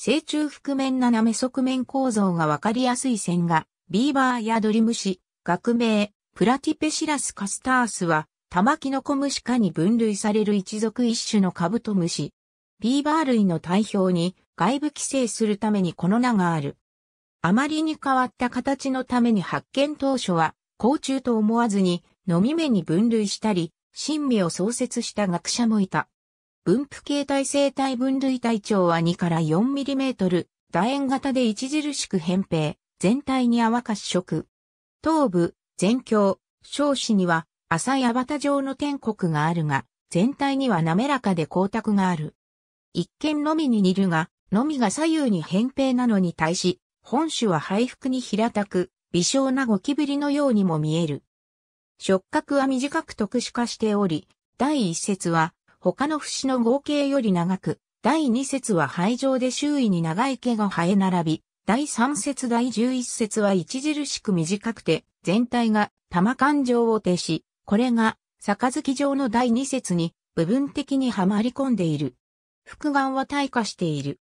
正中覆面斜め側面構造がわかりやすい線が、ビーバーやドリムシ、学名、プラティペシラスカスタースは、玉キノコムシ科に分類される一族一種のカブトムシ。ビーバー類の代表に外部規制するためにこの名がある。あまりに変わった形のために発見当初は、甲虫と思わずに、飲み目に分類したり、神秘を創設した学者もいた。分布形態生体分類体長は2から 4mm、楕円型で著しく扁平、全体に泡褐色。頭部、全境。小子には浅いアバタ状の天国があるが、全体には滑らかで光沢がある。一見のみに似るが、のみが左右に扁平なのに対し、本種は背腹に平たく、微小なゴキブリのようにも見える。触覚は短く特殊化しており、第一節は他の節の合計より長く、第2節は廃状で周囲に長い毛が生え並び、第3節第11節は著しく短くて、全体が玉環状を呈し、これが、杯状の第2節に部分的にはまり込んでいる。複眼は退化している。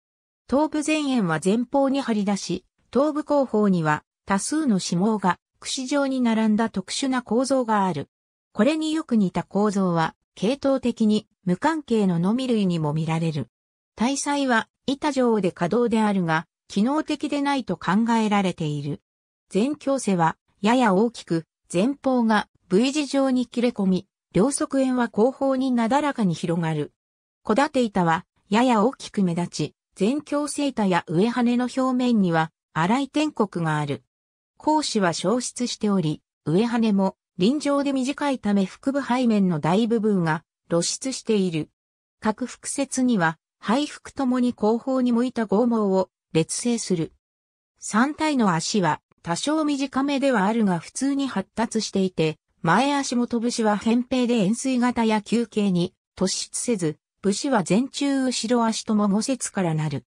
頭部前縁は前方に張り出し、頭部後方には多数の指紋が串状に並んだ特殊な構造がある。これによく似た構造は系統的に無関係ののみ類にも見られる。大祭は板状で可動であるが、機能的でないと考えられている。前強世はやや大きく、前方が V 字状に切れ込み、両側縁は後方になだらかに広がる。小立板はやや大きく目立ち、前強世板や上羽の表面には荒い天国がある。講師は消失しており、上羽も臨場で短いため腹部背面の大部分が露出している。各腹節には背腹ともに後方に向いた剛毛を劣性する。三体の足は多少短めではあるが普通に発達していて、前足元士は扁平で円錐型や球形に突出せず、武士は前中後ろ足とも五節からなる。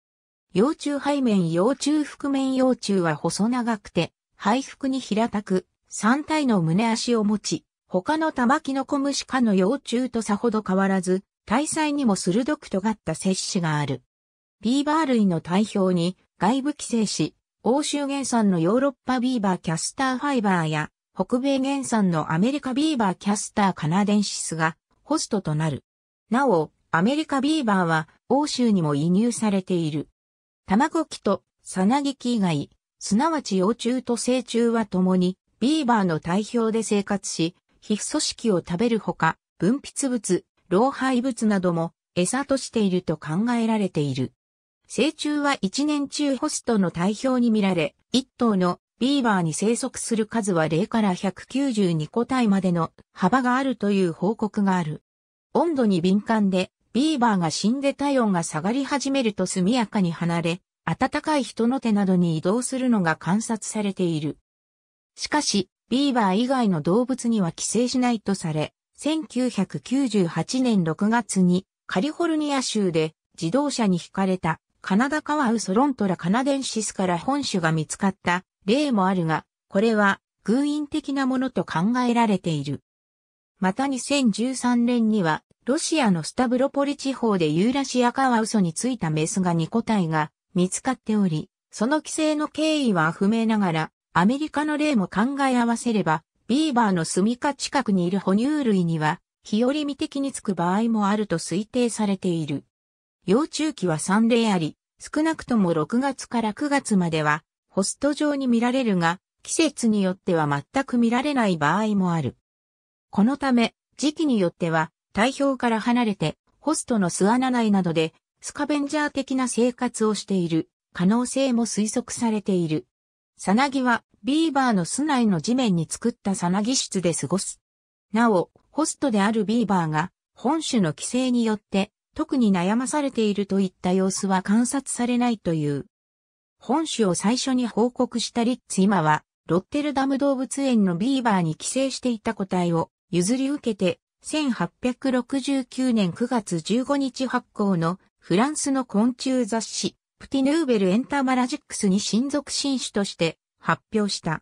幼虫背面幼虫腹面幼虫は細長くて、背腹に平たく、三体の胸足を持ち、他の玉木のコムシ科の幼虫とさほど変わらず、体細にも鋭く尖った摂氏がある。ビーバー類の体表に外部寄生し、欧州原産のヨーロッパビーバーキャスターファイバーや、北米原産のアメリカビーバーキャスターカナデンシスがホストとなる。なお、アメリカビーバーは欧州にも移入されている。卵木とサナギキ以外、すなわち幼虫と成虫は共にビーバーの体表で生活し、皮膚組織を食べるほか、分泌物、老廃物なども餌としていると考えられている。成虫は一年中ホストの体表に見られ、一頭のビーバーに生息する数は0から192個体までの幅があるという報告がある。温度に敏感で、ビーバーが死んで体温が下がり始めると速やかに離れ、暖かい人の手などに移動するのが観察されている。しかし、ビーバー以外の動物には寄生しないとされ、1998年6月にカリフォルニア州で自動車に惹かれたカナダカワウソロントラカナデンシスから本種が見つかった例もあるが、これは偶因的なものと考えられている。また2013年には、ロシアのスタブロポリ地方でユーラシアカワウソについたメスが2個体が見つかっており、その寄生の経緯は不明ながら、アメリカの例も考え合わせれば、ビーバーの住処近くにいる哺乳類には、日和見的につく場合もあると推定されている。幼虫期は3例あり、少なくとも6月から9月までは、ホスト上に見られるが、季節によっては全く見られない場合もある。このため、時期によっては、体表から離れて、ホストの巣穴内などで、スカベンジャー的な生活をしている可能性も推測されている。サナギは、ビーバーの巣内の地面に作ったサナギ室で過ごす。なお、ホストであるビーバーが、本種の規制によって、特に悩まされているといった様子は観察されないという。本種を最初に報告したリッツ今は、ロッテルダム動物園のビーバーに寄生していた個体を譲り受けて、1869年9月15日発行のフランスの昆虫雑誌、プティヌーベルエンターマラジックスに親族新種として発表した。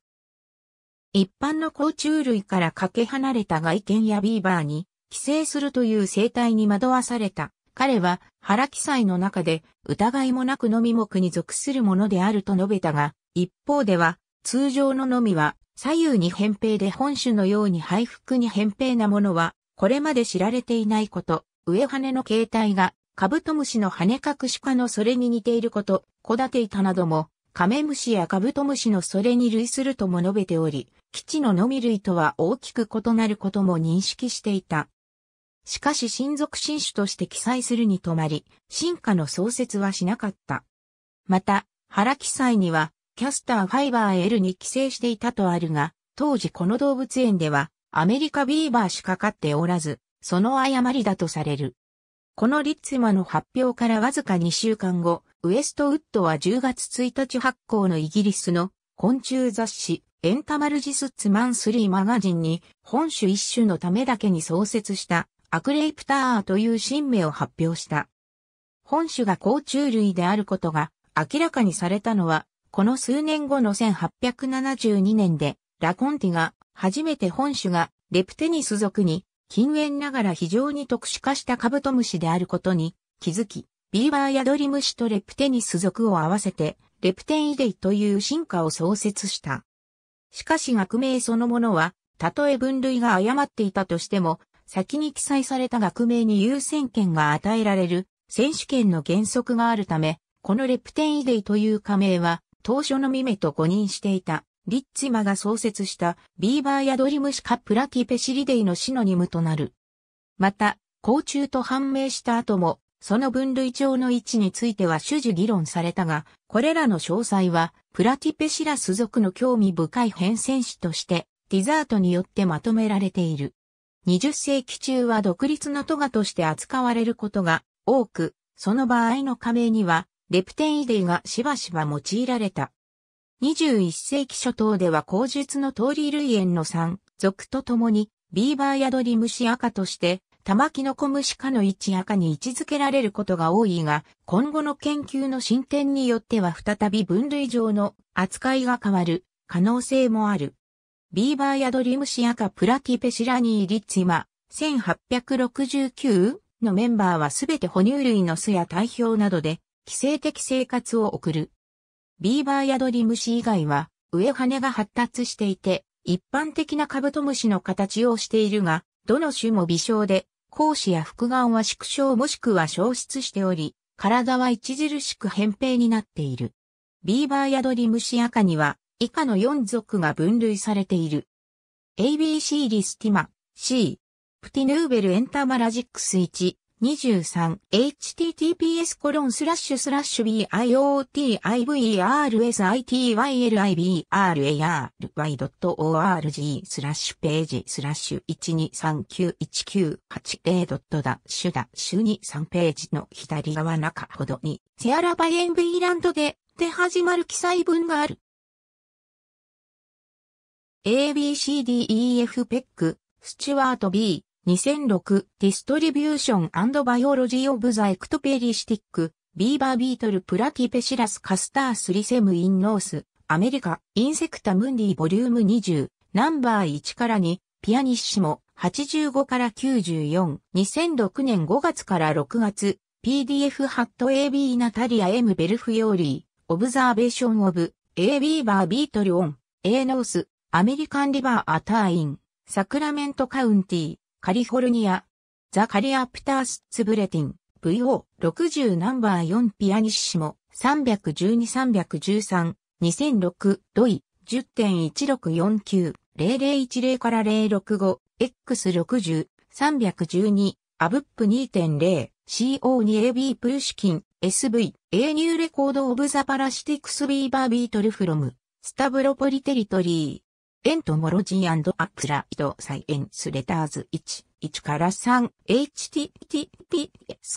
一般の甲虫類からかけ離れた外見やビーバーに寄生するという生態に惑わされた。彼は腹記載の中で疑いもなくのみ目に属するものであると述べたが、一方では通常ののみは左右に扁平で本種のように背腹に扁平なものはこれまで知られていないこと、上羽の形態がカブトムシの羽隠し科のそれに似ていること、小立板なども、カメムシやカブトムシのそれに類するとも述べており、基地ののみ類とは大きく異なることも認識していた。しかし親族新種として記載するにとまり、進化の創設はしなかった。また、原記載には、キャスターファイバー L に寄生していたとあるが、当時この動物園では、アメリカビーバーしか飼っておらず、その誤りだとされる。このリッツマの発表からわずか2週間後、ウエストウッドは10月1日発行のイギリスの昆虫雑誌エンタマルジスッツマンスリーマガジンに本種一種のためだけに創設したアクレイプターという新名を発表した。本種が甲虫類であることが明らかにされたのは、この数年後の1872年でラコンティが初めて本種がレプテニス属に近煙ながら非常に特殊化したカブトムシであることに気づき、ビーバーやドリムシとレプテニス属を合わせて、レプテンイデイという進化を創設した。しかし学名そのものは、たとえ分類が誤っていたとしても、先に記載された学名に優先権が与えられる選手権の原則があるため、このレプテンイデイという仮名は、当初の未明と誤認していた。リッチマが創設したビーバーやドリムシカプラティペシリデイのシノニムとなる。また、甲虫と判明した後も、その分類帳の位置については主事議論されたが、これらの詳細は、プラティペシラス属の興味深い変遷史として、ディザートによってまとめられている。20世紀中は独立のトガとして扱われることが多く、その場合の加盟には、レプテンイデイがしばしば用いられた。21世紀初頭では口述の通り類園の産、族と共に、ビーバーヤドリムシアカとして、玉木の小虫科の一赤に位置づけられることが多いが、今後の研究の進展によっては再び分類上の扱いが変わる可能性もある。ビーバーヤドリムシアカプラティペシラニーリッツィマ、1869のメンバーはすべて哺乳類の巣や体表などで、寄生的生活を送る。ビーバーヤドリムシ以外は、上羽が発達していて、一般的なカブトムシの形をしているが、どの種も微小で、講子や複眼は縮小もしくは消失しており、体は著しく扁平になっている。ビーバーヤドリムシ赤には、以下の4属が分類されている。ABC リスティマ、C、プティヌーベルエンタマラジックス1、23https コロンスラッシュスラッシュ biotiversitylibrary.org スラッシュページスラッシュ1239198 a ッシュダシュ23ページの左側中ほどにセアラバエンビーランドでで始まる記載文がある。ABCDEF ペック、スチュワート B、2006ディストリビューションバイオロジー・オブ・ザ・エクトペリシティック、ビーバー・ビートル・プラティペシラス・カスター・スリセム・イン・ノース、アメリカ、インセクタ・ムンディ・ボリューム20、ナンバー1から2、ピアニッシモ、85から94、2006年5月から6月、PDF ハット AB ナタリア M ベルフヨーリー、オブザーベーションオブ、A ビーバービートルオン、A ノース、アメリカンリバーアターイン、サクラメントカウンティカリフォルニア、ザ・カリアプタース・ツブレティン、VO60 ナンバー4ピアニッシモ、312-313、2006、ドイ、10.1649-0010から065、X60、312、アブップ2.0、CO2AB プルシキン、SV、A ニューレコードオブザパラシティクスビーバービートルフロム、スタブロポリテリトリー。エントモロジーアプライドサイエンスレターズ1、1から3、https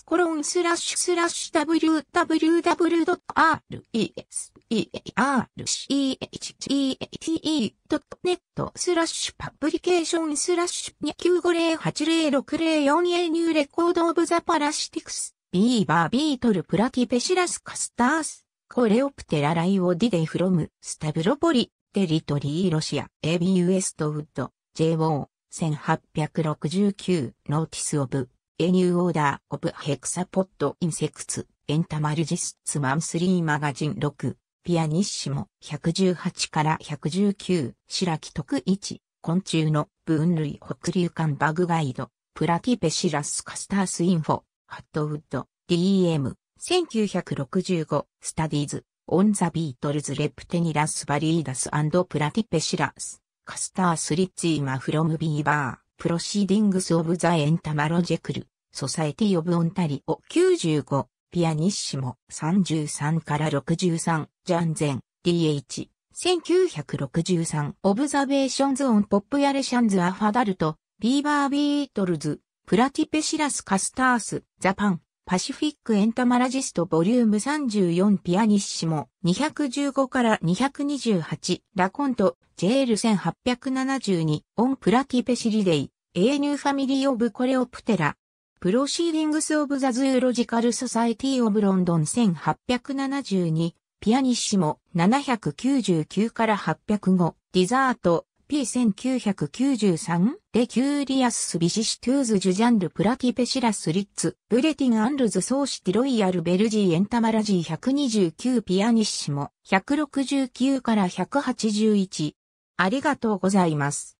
コロンスラッシュスラッシュ www.reserchete.net スラッシュパブリケーションスラッシュ29508064エニューレコードオブザパラシティクスビーバービートルプラティペシラスカスタースコレオプテラライオディデフロムスタブロポリテリトリーロシア、AB ウエストウッド、JO、1869、ノーティスオブ、エニューオーダーオブヘクサポットインセクツ、エンタマルジスツマンスリーマガジン6、ピアニッシモ、118から119、白木徳1、昆虫の分類北流間バグガイド、プラティペシラスカスタースインフォ、ハットウッド、DM、1965、スタディーズ、オンザビートルズレプテニラスバリーダスプラティペシラス、カスタースリッチーマフロムビーバー、プロシーディングスオブザエンタマロジェクル、ソサエティオブオンタリオ95、ピアニッシモ33から63、ジャンゼン、DH、1963、オブザベーションズオンポップヤレシャンズアファダルト、ビーバービートルズ、プラティペシラスカスタース、ザパン、パシフィックエンタマラジストボリューム34ピアニッシモ215から228ラコント JL 1872オンプラティペシリデイ A ニューファミリーオブコレオプテラプロシーディングスオブザズーロジカルソサイティオブロンドン1872ピアニッシモ799から805ディザート 1993? レキューリアスビシシトゥーズジュジャンルプラティペシラスリッツ、ブレティンアンルズソーシティロイヤルベルジーエンタマラジー129ピアニッシモ169から181。ありがとうございます。